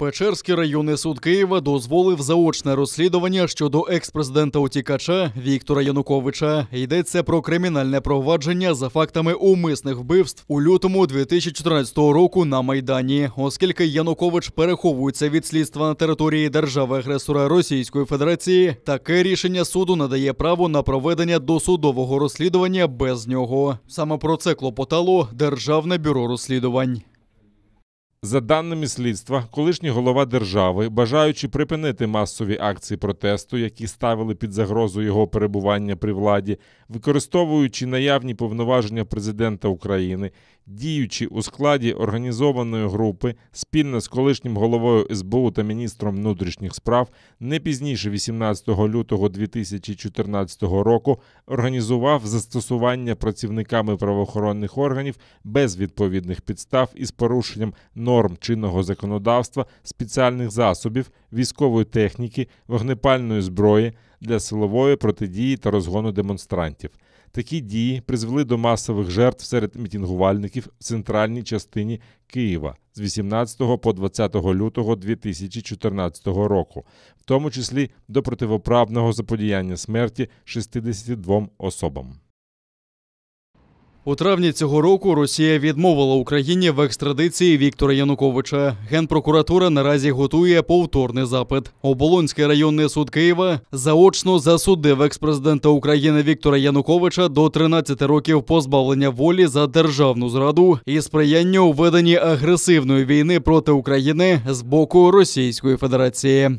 Печерський районний суд Києва дозволив заочне розслідування щодо екс-президента утікача Віктора Януковича. Йдеться про кримінальне провадження за фактами умисних вбивств у лютому 2014 року на майдані, оскільки Янукович переховується від слідства на території держави-агресора Російської Федерації. Таке рішення суду надає право на проведення досудового розслідування без нього. Саме про це клопотало Державне бюро розслідувань. За даними слідства, колишній голова держави, бажаючи припинити масові акції протесту, які ставили під загрозу його перебування при владі, використовуючи наявні повноваження президента України, діючи у складі організованої групи спільно з колишнім головою СБУ та міністром внутрішніх справ, не пізніше 18 лютого 2014 року, організував застосування працівниками правоохоронних органів без відповідних підстав із порушенням норм чинного законодавства, спеціальних засобів, військової техніки, вогнепальної зброї для силової протидії та розгону демонстрантів. Такі дії призвели до масових жертв серед мітингувальників в центральній частині Києва з 18 по 20 лютого 2014 року, в тому числі до противоправного заподіяння смерті 62 особам. У травні цього року Росія відмовила Україні в екстрадиції Віктора Януковича. Генпрокуратура наразі готує повторний запит. Оболонський районний суд Києва заочно засудив експрезидента України Віктора Януковича до 13 років позбавлення волі за державну зраду і сприяння у веденні агресивної війни проти України з боку Російської Федерації.